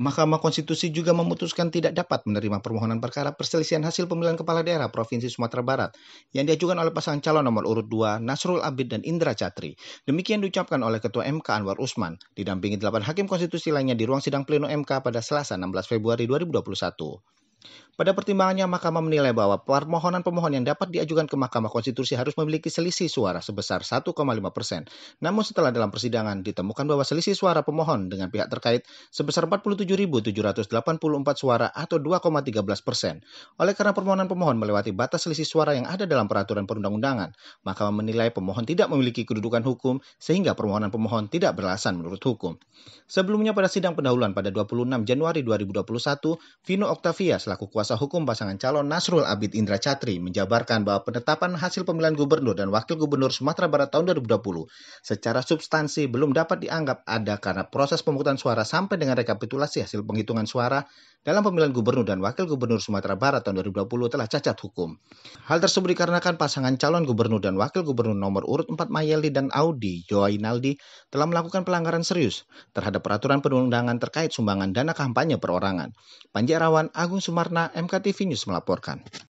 Mahkamah Konstitusi juga memutuskan tidak dapat menerima permohonan perkara perselisihan hasil pemilihan kepala daerah Provinsi Sumatera Barat yang diajukan oleh pasangan calon nomor urut 2 Nasrul Abid dan Indra Catri. Demikian diucapkan oleh Ketua MK Anwar Usman, didampingi delapan hakim konstitusi lainnya di ruang sidang pleno MK pada Selasa 16 Februari 2021. Pada pertimbangannya, Mahkamah menilai bahwa permohonan pemohon yang dapat diajukan ke Mahkamah Konstitusi harus memiliki selisih suara sebesar 1,5 persen. Namun setelah dalam persidangan ditemukan bahwa selisih suara pemohon dengan pihak terkait sebesar 47.784 suara atau 2,13 persen. Oleh karena permohonan pemohon melewati batas selisih suara yang ada dalam peraturan perundang-undangan, Mahkamah menilai pemohon tidak memiliki kedudukan hukum sehingga permohonan pemohon tidak beralasan menurut hukum. Sebelumnya pada sidang pendahuluan pada 26 Januari 2021, Vino Octavia selaku kuasa kuasa hukum pasangan calon Nasrul Abid Indra Catri menjabarkan bahwa penetapan hasil pemilihan gubernur dan wakil gubernur Sumatera Barat tahun 2020 secara substansi belum dapat dianggap ada karena proses pemungutan suara sampai dengan rekapitulasi hasil penghitungan suara dalam pemilihan gubernur dan wakil gubernur Sumatera Barat tahun 2020 telah cacat hukum. Hal tersebut dikarenakan pasangan calon gubernur dan wakil gubernur nomor urut 4 Mayeli dan Audi Naldi, telah melakukan pelanggaran serius terhadap peraturan perundangan terkait sumbangan dana kampanye perorangan. Panji Arawan, Agung Sumarna, MKTV News melaporkan.